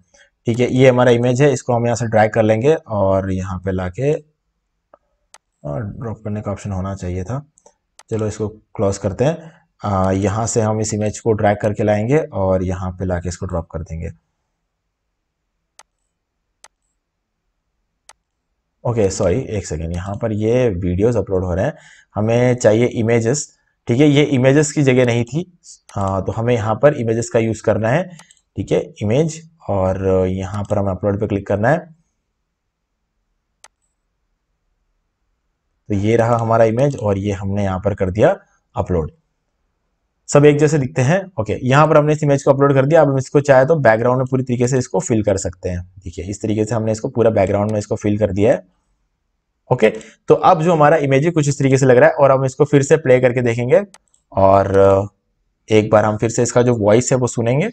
ठीक है ये हमारा इमेज है इसको हम यहाँ से ड्रैग कर लेंगे और यहाँ पे लाके ड्रॉप करने का ऑप्शन होना चाहिए था चलो इसको क्लोज करते हैं यहाँ से हम इस इमेज को ड्रैग करके लाएंगे और यहाँ पे लाके इसको ड्रॉप कर देंगे ओके सॉरी एक सेकेंड यहाँ पर ये वीडियोस अपलोड हो रहे हैं हमें चाहिए इमेजेस ठीक है ये इमेजेस की जगह नहीं थी हाँ तो हमें यहाँ पर इमेजेस का यूज़ करना है ठीक है इमेज और यहाँ पर हमें अपलोड पे क्लिक करना है तो ये रहा हमारा इमेज और ये हमने यहाँ पर कर दिया अपलोड सब एक जैसे दिखते हैं ओके यहाँ पर हमने इस इमेज को अपलोड कर दिया अब हम इसको चाहे तो बैकग्राउंड में पूरी तरीके से इसको फिल कर सकते हैं देखिए इस तरीके से हमने इसको पूरा बैकग्राउंड में इसको फिल कर दिया है ओके तो अब जो हमारा इमेज है कुछ इस तरीके से लग रहा है और हम इसको फिर से प्ले करके देखेंगे और एक बार हम फिर से इसका जो वॉइस है वो सुनेंगे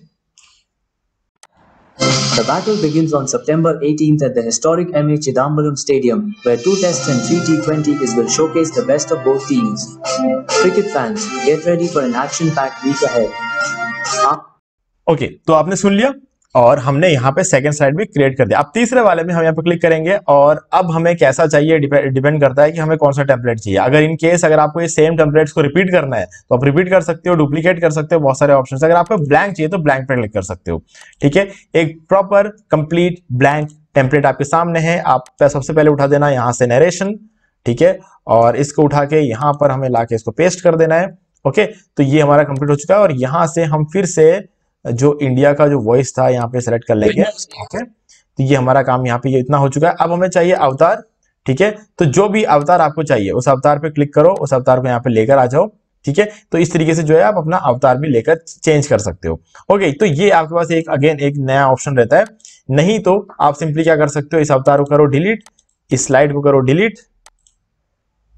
The battle begins on September 18th at the historic MA Chidambaram Stadium, where two tests and three T20s will showcase the best of both teams. Cricket fans, get ready for an action-packed week ahead. Okay, तो आपने सुन लिया और हमने यहाँ पे second slide भी create कर दिया अब तीसरे वाले में हम यहाँ पे क्लिक करेंगे और अब हमें कैसा चाहिए डिपेंड करता है कि हमें कौन सा टेम्पलेट चाहिए अगर इन केस अगर आपको ये सेम टेम्पलेट्स को रिपीट करना है तो आप रिपीट कर सकते हो डुप्लीकेट कर सकते हो बहुत सारे ऑप्शन अगर आपको ब्लैंक चाहिए तो ब्लैंक पे क्लिक कर सकते हो ठीक है एक प्रॉपर कंप्लीट ब्लैंक टेम्पलेट आपके सामने है आप सबसे पहले उठा देना यहाँ से नरेशन ठीक है और इसको उठा के यहाँ पर हमें ला इसको पेस्ट कर देना है ओके तो ये हमारा कंप्लीट हो चुका है और यहाँ से हम फिर से जो इंडिया का जो वॉइस था यहाँ पे सेलेक्ट कर लेंगे तो ये हमारा काम यहाँ पे ये इतना हो चुका है अब हमें चाहिए अवतार ठीक है तो जो भी अवतार आपको चाहिए उस अवतार पे क्लिक करो उस अवतार को यहाँ पे लेकर आ जाओ ठीक है तो इस तरीके से जो है आप अपना अवतार भी लेकर चेंज कर सकते हो ओके तो ये आपके पास एक अगेन एक नया ऑप्शन रहता है नहीं तो आप सिंपली क्या कर सकते हो इस अवतार को करो डिलीट इस स्लाइड को करो डिलीट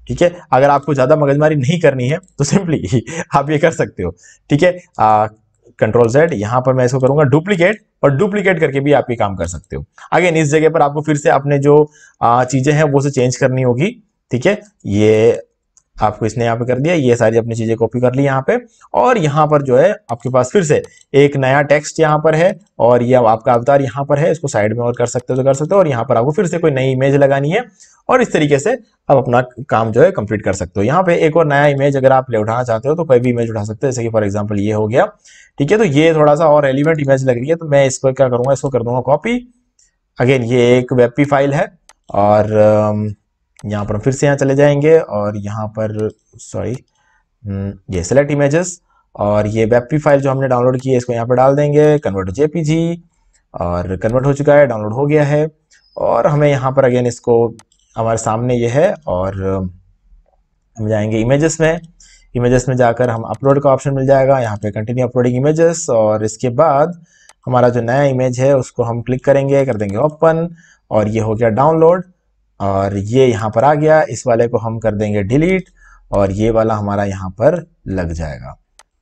ठीक है अगर आपको ज्यादा मगजमारी नहीं करनी है तो सिंपली *laughs* आप ये कर सकते हो ठीक है कंट्रोल सेट यहां पर मैं इसको करूंगा डुप्लीकेट और डुप्लीकेट करके भी आप ये काम कर सकते हो अगेन इस जगह पर आपको फिर से अपने जो चीज़ें हैं वो से चेंज करनी होगी ठीक है ये आपको इसने यहाँ पे कर दिया ये सारी अपनी चीज़ें कॉपी कर ली यहाँ पे और यहाँ पर जो है आपके पास फिर से एक नया टेक्स्ट यहाँ पर है और ये आपका अवतार यहाँ पर है इसको साइड में और कर सकते हो तो कर सकते हो और यहाँ पर आपको फिर से कोई नई इमेज लगानी है और इस तरीके से आप अपना काम जो है कंप्लीट कर सकते हो यहाँ पे एक और नया इमेज अगर आप ले उठाना चाहते हो तो कोई भी इमेज उठा सकते हो जैसे कि फॉर एग्जाम्पल ये हो गया ठीक है तो ये थोड़ा सा और एलिमेंट इमेज लग रही है तो मैं इस पर क्या करूँगा इसको कर दूंगा कॉपी अगेन ये एक वेपी पी फाइल है और um, यहाँ पर फिर से यहाँ चले जाएंगे और यहाँ पर सॉरी हम्म, ये सेलेक्ट इमेजेस और ये वेपी पी फाइल जो हमने डाउनलोड की है इसको यहाँ पर डाल देंगे कन्वर्ट जेपीजी और कन्वर्ट हो चुका है डाउनलोड हो गया है और हमें यहाँ पर अगेन इसको हमारे सामने ये है और हम जाएंगे इमेजेस में इमेजेस में जाकर हम अपलोड का ऑप्शन मिल जाएगा यहाँ पे कंटिन्यू अपलोडिंग इमेजेस और इसके बाद हमारा जो नया इमेज है उसको हम क्लिक करेंगे कर देंगे ओपन और ये हो गया डाउनलोड और ये यहाँ पर आ गया इस वाले को हम कर देंगे डिलीट और ये वाला हमारा यहाँ पर लग जाएगा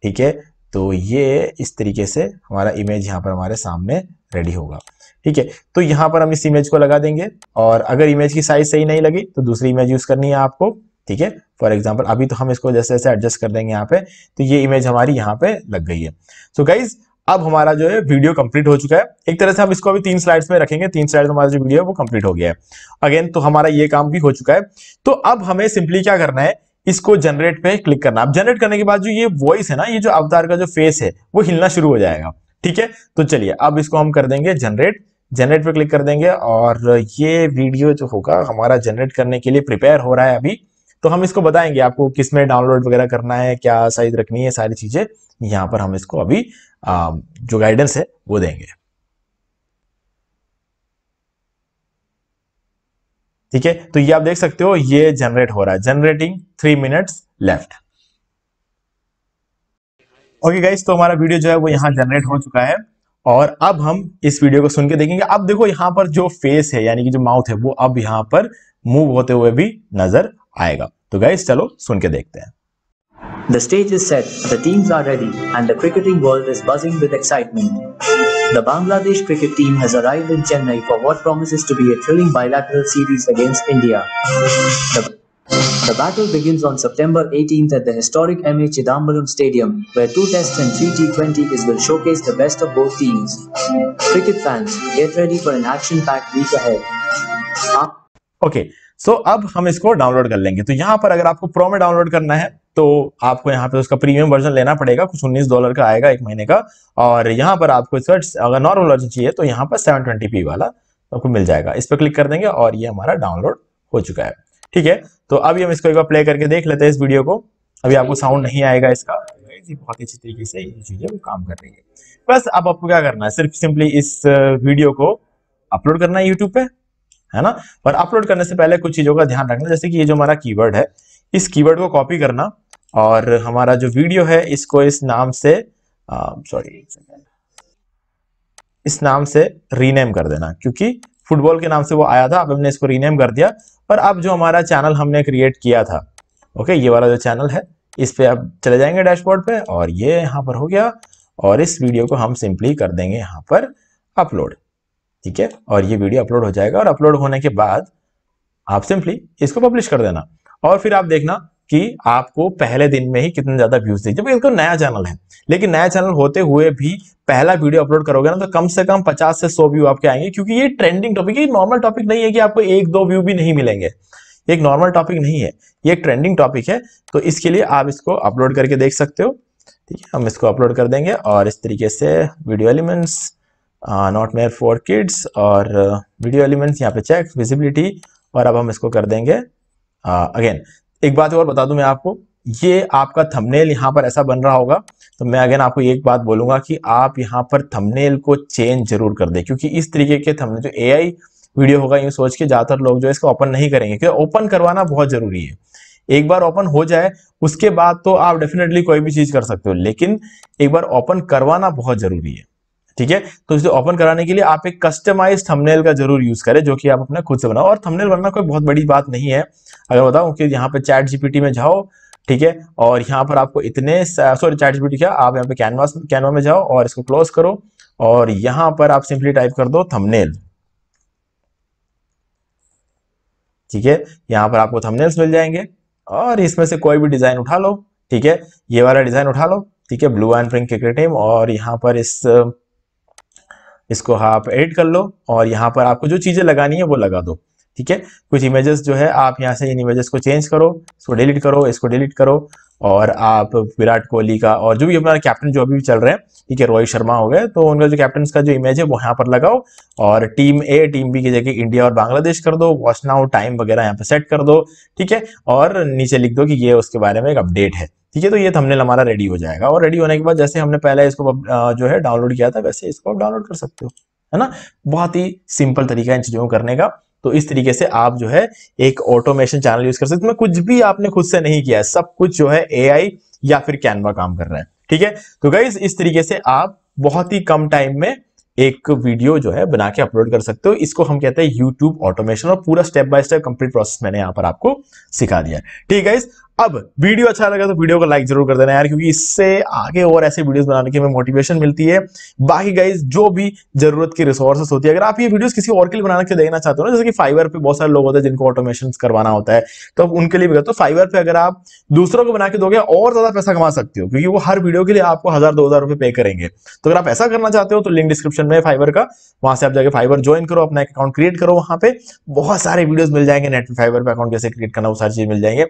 ठीक है तो ये इस तरीके से हमारा इमेज यहाँ पर हमारे सामने रेडी होगा ठीक है तो यहाँ पर हम इस इमेज को लगा देंगे और अगर इमेज की साइज सही नहीं लगी तो दूसरी इमेज यूज़ करनी है आपको ठीक है फॉर एग्जाम्पल अभी तो हम इसको जैसे जैसे एडजस्ट कर देंगे यहाँ पे तो ये इमेज हमारी यहाँ पे लग गई है सो so गाइज अब हमारा जो है वीडियो कंप्लीट हो चुका है एक तरह से हम इसको अभी तीन स्लाइड्स में रखेंगे तीन स्लाइड्स हमारा जो वीडियो है वो कंप्लीट हो गया है अगेन तो हमारा ये काम भी हो चुका है तो अब हमें सिंपली क्या करना है इसको जनरेट पे क्लिक करना अब जनरेट करने के बाद जो ये वॉइस है ना ये जो अवतार का जो फेस है वो हिलना शुरू हो जाएगा ठीक है तो चलिए अब इसको हम कर देंगे जनरेट जनरेट पे क्लिक कर देंगे और ये वीडियो जो होगा हमारा जनरेट करने के लिए प्रिपेयर हो रहा है अभी तो हम इसको बताएंगे आपको किस में डाउनलोड वगैरह करना है क्या साइज रखनी है सारी चीजें यहां पर हम इसको अभी जो गाइडेंस है वो देंगे ठीक है तो ये आप देख सकते हो ये जनरेट हो रहा है generating three minutes left okay guys तो हमारा वीडियो जो है वो यहाँ जनरेट हो चुका है और अब हम इस वीडियो को सुन के देखेंगे अब देखो यहाँ पर जो फेस है यानी कि जो माउथ है वो अब यहाँ पर मूव होते हुए भी नजर आएगा तो गाइस चलो सुन के देखते हैं The stage is set, the teams are ready, and the cricketing world is buzzing with excitement. The Bangladesh cricket team has arrived in Chennai for what promises to be a thrilling bilateral series against India. The The battle begins on September 18th at the historic MA Chidambaram Stadium, where two tests and three T20s will showcase the best of both teams. Cricket fans, get ready for an action-packed week ahead. Okay okay, so अब हम इसको download कर लेंगे तो यहाँ पर अगर आपको प्रो में डाउनलोड करना है तो आपको यहाँ पे उसका प्रीमियम वर्जन लेना पड़ेगा कुछ 19 डॉलर का आएगा एक महीने का और यहाँ पर आपको इसका अगर नॉर्मल वर्जन चाहिए तो यहाँ पर 720p वाला आपको मिल जाएगा इस पर क्लिक कर देंगे और ये हमारा डाउनलोड हो चुका है ठीक है तो अभी हम इसको एक बार प्ले करके देख लेते हैं इस वीडियो को अभी आपको साउंड नहीं आएगा इसका बहुत अच्छी तरीके से ये चीजें वो काम कर रही है बस अब आपको क्या करना है सिर्फ सिंपली इस वीडियो को अपलोड करना है यूट्यूब पे है ना पर अपलोड करने से पहले कुछ चीजों का ध्यान रखना जैसे कि ये जो हमारा कीवर्ड है इस कीवर्ड को कॉपी करना और हमारा जो वीडियो है इसको इस नाम से सॉरी इस नाम से रीनेम कर देना क्योंकि फुटबॉल के नाम से वो आया था अब हमने इसको रीनेम कर दिया पर अब जो हमारा चैनल हमने क्रिएट किया था ओके ये वाला जो चैनल है इस पर अब चले जाएंगे डैशबोर्ड पे और ये यहाँ पर हो गया और इस वीडियो को हम सिंपली कर देंगे यहाँ पर अपलोड ठीक है और ये वीडियो अपलोड हो जाएगा और अपलोड होने के बाद आप सिंपली इसको पब्लिश कर देना और फिर आप देखना कि आपको पहले दिन में ही कितने ज़्यादा व्यूज़ दिए जब इनको नया चैनल है लेकिन नया चैनल होते हुए भी पहला वीडियो अपलोड करोगे ना तो कम से कम 50 से 100 व्यू आपके आएंगे क्योंकि ये ट्रेंडिंग टॉपिक ये नॉर्मल टॉपिक नहीं है कि आपको एक दो व्यू भी नहीं मिलेंगे एक नॉर्मल टॉपिक नहीं है ये एक ट्रेंडिंग टॉपिक है तो इसके लिए आप इसको अपलोड करके देख सकते हो ठीक है हम इसको अपलोड कर देंगे और इस तरीके से video elements not made for kids और वीडियो uh, एलिमेंट्स यहाँ पे चेक विजिबिलिटी और अब हम इसको कर देंगे अगेन uh, एक बात और बता दूं मैं आपको ये आपका थंबनेल यहाँ पर ऐसा बन रहा होगा तो मैं अगेन आपको एक बात बोलूंगा कि आप यहाँ पर थंबनेल को चेंज जरूर कर दें क्योंकि इस तरीके के थंबनेल जो एआई वीडियो होगा यूँ सोच के ज़्यादातर लोग जो इसको ओपन नहीं करेंगे क्योंकि ओपन करवाना बहुत ज़रूरी है एक बार ओपन हो जाए उसके बाद तो आप डेफिनेटली कोई भी चीज़ कर सकते हो लेकिन एक बार ओपन करवाना बहुत ज़रूरी है ठीक है तो इसे ओपन कराने के लिए आप एक कस्टमाइज थंबनेल का जरूर यूज करें जो कि आप अपना खुद से बनाओ और थंबनेल बनना कोई बहुत बड़ी बात नहीं है अगर बताऊं कि यहाँ पे चैट जीपीटी में जाओ ठीक है और यहाँ पर आपको इतने सॉरी चैट जीपीटी क्या आप यहाँ पे कैनवास कैनवा में जाओ और इसको क्लोज करो और यहाँ पर आप सिंपली टाइप कर दो थमनेल ठीक है यहाँ पर आपको थमनेल्स मिल जाएंगे और इसमें से कोई भी डिजाइन उठा लो ठीक है ये वाला डिजाइन उठा लो ठीक है blue and pink cricket team और यहाँ पर इस इसको आप एडिट कर लो और यहाँ पर आपको जो चीज़ें लगानी है वो लगा दो ठीक है कुछ इमेजेस जो है आप यहाँ से इन इमेजेस को चेंज करो इसको डिलीट करो इसको डिलीट करो और आप विराट कोहली का और जो भी अपना कैप्टन जो अभी भी चल रहे हैं ठीक है रोहित शर्मा हो गए तो उनका जो कैप्टन का जो इमेज है वो यहाँ पर लगाओ और टीम ए टीम बी की जगह इंडिया और बांग्लादेश कर दो वॉच नाउ टाइम वगैरह यहाँ पर सेट कर दो ठीक है और नीचे लिख दो कि ये उसके बारे में एक अपडेट है ठीक है तो ये थंबनेल हमारा रेडी हो जाएगा और रेडी होने के बाद जैसे हमने पहले इसको जो है डाउनलोड किया था वैसे इसको आप डाउनलोड कर सकते हो है ना बहुत ही सिंपल तरीका इन चीज़ों करने का तो इस तरीके से आप जो है एक ऑटोमेशन चैनल यूज कर सकते हैं कुछ भी आपने खुद से नहीं किया है सब कुछ जो है एआई या फिर कैनवा काम कर रहा है ठीक है तो गाइज इस तरीके से आप बहुत ही कम टाइम में एक वीडियो जो है बना के अपलोड कर सकते हो इसको हम कहते हैं यूट्यूब ऑटोमेशन और पूरा step by step complete process मैंने यहाँ पर आपको सिखा दिया ठीक है अब वीडियो अच्छा लगा तो वीडियो को लाइक जरूर कर देना यार क्योंकि इससे आगे और ऐसे वीडियोस बनाने की हमें मोटिवेशन मिलती है बाकी गाइज जो भी जरूरत की रिसोर्सेस होती है अगर आप ये वीडियोस किसी और के लिए बनाने के देखना चाहते हो ना जैसे कि फाइवर पे बहुत सारे लोग होते हैं जिनको ऑटोमेशन करवाना होता है तो अब उनके लिए भी करते हो फाइवर पे अगर आप दूसरों को बना के दोगे और ज्यादा पैसा कमा सकते हो क्योंकि वो हर वीडियो के लिए आपको हजार दो हजार पे करेंगे तो अगर आप ऐसा करना चाहते हो तो लिंक डिस्क्रिप्शन में फाइवर का वहां से आप जाकर फाइवर ज्वाइन करो अपना अकाउंट क्रिएट करो वहां पे बहुत सारे वीडियोज मिल जाएंगे नेट फाइवर पर अकाउंट कैसे क्रिएट करना वो सारी चीज मिल जाएंगे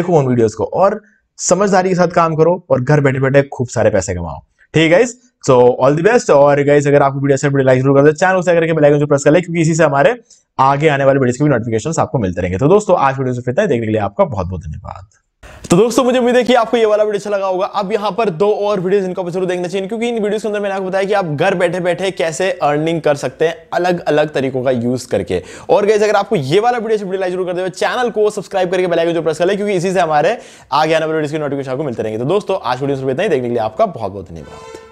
देखो उन वीडियोस को और समझदारी के साथ काम करो और घर बैठे बैठे खूब सारे पैसे कमाओ ठीक है guys so all the best और गाइस अगर आपको वीडियो अच्छा लाइक जरूर कर दो चैनल से करके बेलाइकन जो प्रेस कर ले क्योंकि इसी से हमारे आगे आने वाले वीडियोस की भी नोटिफिकेशन आपको मिलते रहेंगे तो दोस्तों आज वीडियो से फिर देखने के लिए आपका बहुत बहुत धन्यवाद तो दोस्तों मुझे उम्मीद है कि आपको ये वाला वीडियो अच्छा लगा होगा अब यहाँ पर दो और वीडियोस इनको जरूर देखना चाहिए क्योंकि इन वीडियोस के अंदर मैंने आपको बताया कि आप घर बैठे बैठे कैसे अर्निंग कर सकते हैं अलग अलग तरीकों का यूज करके और गैस अगर आपको ये वाला वीडियो वीडियो लाइक जरूर कर दे चैनल को सब्सक्राइब करके बेलाइकन जो प्रेस कर ले क्योंकि इसी से हमारे आगे आने वाले वीडियो की नोटिफिकेशन आपको मिलते रहेंगे तो दोस्तों आज वीडियो इतना ही देखने के लिए आपका बहुत बहुत धन्यवाद